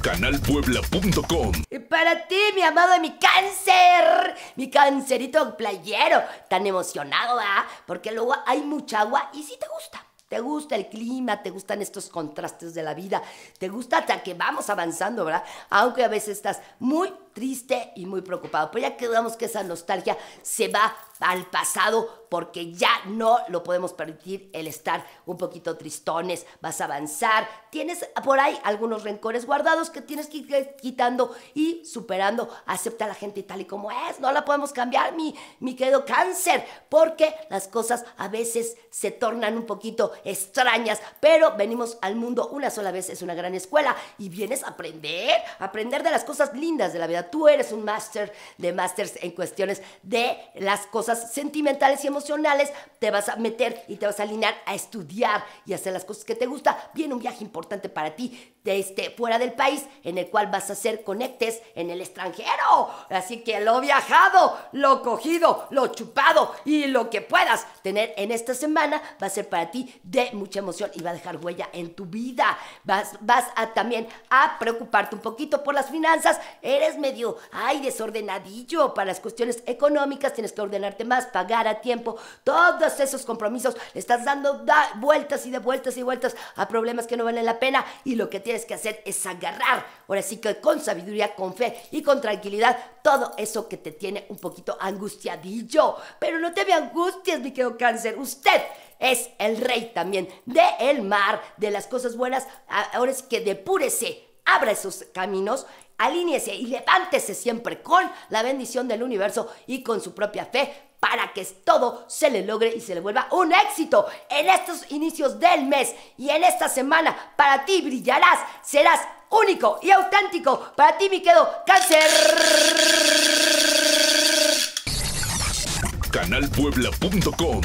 canalpuebla.com. Para ti, mi amado, mi cáncer, mi cancerito playero, tan emocionado, ¿ah? Porque luego hay mucha agua y sí te gusta. Te gusta el clima, te gustan estos contrastes de la vida, te gusta hasta que vamos avanzando, ¿verdad? Aunque a veces estás muy triste y muy preocupado, pero ya quedamos que esa nostalgia se va al pasado porque ya no lo podemos permitir el estar un poquito tristones, vas a avanzar, tienes por ahí algunos rencores guardados que tienes que ir quitando y superando, acepta a la gente tal y como es, no la podemos cambiar, mi, mi querido cáncer, porque las cosas a veces se tornan un poquito extrañas, pero venimos al mundo una sola vez, es una gran escuela y vienes a aprender, aprender de las cosas lindas de la vida, tú eres un máster de masters en cuestiones de las cosas sentimentales y emocionales, te vas a meter y te vas a alinear a estudiar y hacer las cosas que te gusta. Viene un viaje importante para ti de este, fuera del país, en el cual vas a hacer conectes en el extranjero. Así que lo viajado, lo cogido, lo chupado y lo que puedas tener en esta semana va a ser para ti de mucha emoción y va a dejar huella en tu vida. Vas, vas a también a preocuparte un poquito por las finanzas. Eres medio, ay, desordenadillo para las cuestiones económicas. Tienes que ordenarte más, pagar a tiempo. Todos esos compromisos le estás dando vueltas y de vueltas y vueltas a problemas que no valen la pena y lo que tienes tienes que hacer es agarrar, ahora sí que con sabiduría, con fe y con tranquilidad, todo eso que te tiene un poquito angustiadillo. Pero no te me angusties, mi querido cáncer. Usted es el rey también del el mar, de las cosas buenas. Ahora sí que depúrese Abre sus caminos, alíñese y levántese siempre con la bendición del universo y con su propia fe para que todo se le logre y se le vuelva un éxito en estos inicios del mes y en esta semana. Para ti brillarás, serás único y auténtico. Para ti, mi quedo cáncer. Canalpuebla.com